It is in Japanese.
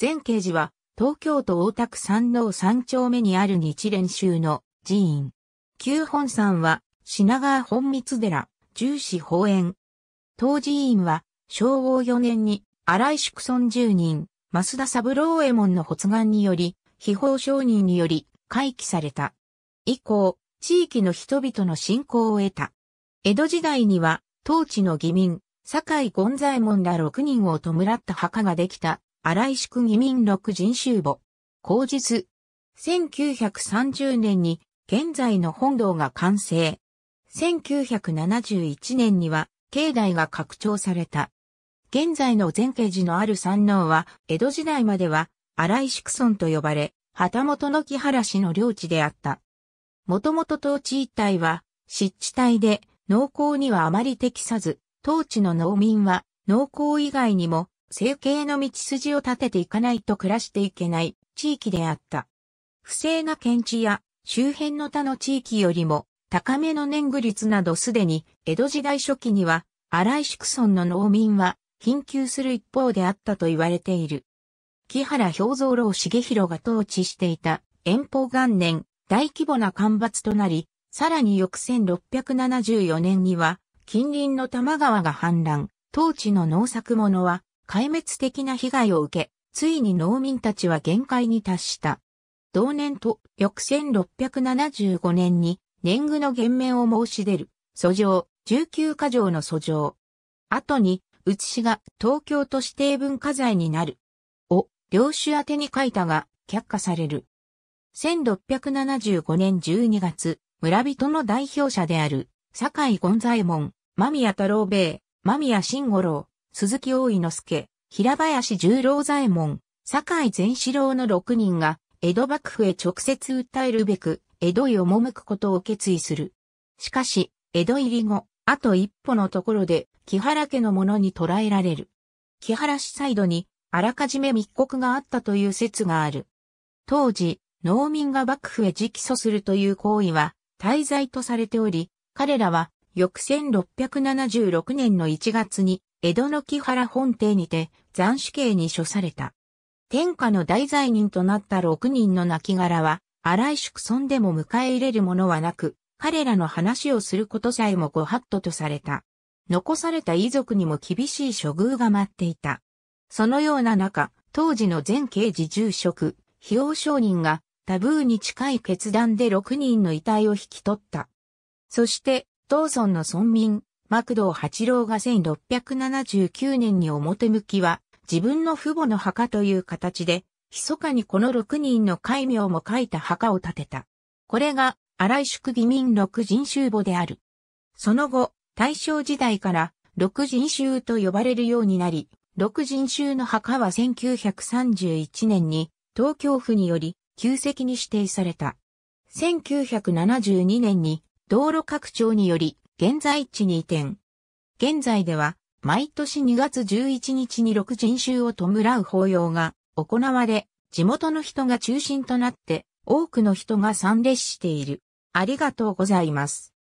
全慶寺は、東京都大田区山王三丁目にある日蓮宗の寺院。旧本山は、品川本光寺、重視法園。当寺院は、昭和4年に、荒井宿村住人、増田三郎右衛門の発願により、秘宝承認により、回帰された。以降、地域の人々の信仰を得た。江戸時代には、当地の義民、堺権左衛門ら6人を弔った墓ができた荒井宿義民録人集簿。後日。1930年に現在の本堂が完成。1971年には境内が拡張された。現在の前慶寺のある山王は江戸時代までは荒井宿村と呼ばれ、旗本の木原氏の領地であった。もともと当地一帯は湿地帯で農耕にはあまり適さず、当地の農民は農耕以外にも生計の道筋を立てていかないと暮らしていけない地域であった。不正な検地や周辺の他の地域よりも高めの年貢率などすでに江戸時代初期には荒井宿村の農民は貧窮する一方であったと言われている。木原兵蔵老重弘が統治していた遠方元年大規模な干ばつとなり、さらに翌1674年には近隣の多摩川が氾濫、当地の農作物は壊滅的な被害を受け、ついに農民たちは限界に達した。同年と翌1675年に年貢の減免を申し出る、訴状、19箇条の訴状。後に、うつしが東京都指定文化財になる。を、領主宛に書いたが、却下される。1675年12月、村人の代表者である、堺井権左衛門、間宮太郎兵衛、間宮慎五郎、鈴木大井之助、平林十郎左衛門、坂井善四郎の6人が、江戸幕府へ直接訴えるべく、江戸へ赴くことを決意する。しかし、江戸入り後、あと一歩のところで、木原家の者に捕らえられる。木原氏サイドに、あらかじめ密告があったという説がある。当時、農民が幕府へ直訴するという行為は、滞在とされており、彼らは、翌1676年の1月に、江戸の木原本邸にて斬首刑に処された。天下の大罪人となった六人の亡骸は、荒井宿村でも迎え入れるものはなく、彼らの話をすることさえもご法度とされた。残された遺族にも厳しい処遇が待っていた。そのような中、当時の前刑事住職、費用商人がタブーに近い決断で六人の遺体を引き取った。そして、道村の村民、マクドー八郎が1679年に表向きは自分の父母の墓という形で、密かにこの6人の戒名も書いた墓を建てた。これが荒井宿義民六人衆墓である。その後、大正時代から六人衆と呼ばれるようになり、六人衆の墓は1931年に東京府により旧跡に指定された。1972年に道路拡張により現在地に移転。現在では、毎年2月11日に6人衆を弔う法要が行われ、地元の人が中心となって、多くの人が参列している。ありがとうございます。